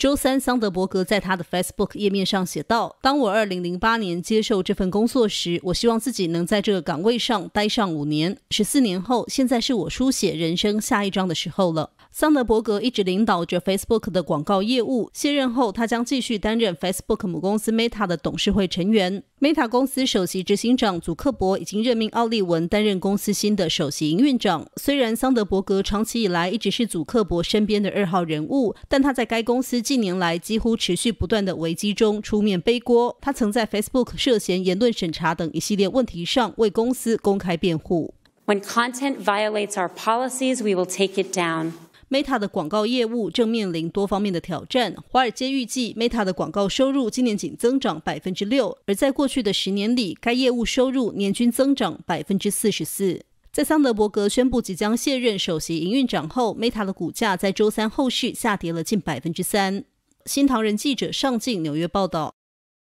周三，桑德伯格在他的 Facebook 页面上写道：“当我2008年接受这份工作时，我希望自己能在这个岗位上待上五年。十四年后，现在是我书写人生下一章的时候了。”桑德伯格一直领导着 Facebook 的广告业务，卸任后，他将继续担任 Facebook 母公司 Meta 的董事会成员。Meta 公司首席执行长祖克伯已经任命奥利文担任公司新的首席营运长。虽然桑德伯格长期以来一直是祖克伯身边的二号人物，但他在该公司。近年来几乎持续不断的危机中出面背锅，他曾在 Facebook 涉嫌言论审查等一系列问题上为公司公开辩护。When content violates our policies, we will take it down。Meta 的广告业务正面临多方面的挑战。华尔街预计，Meta 的广告收入今年仅增长百分之六，而在过去的十年里，该业务收入年均增长百分之四十四。在桑德伯格宣布即将卸任首席营运长后，Meta 的股价在周三后续下跌了近百分之三。新唐人记者上镜纽约报道。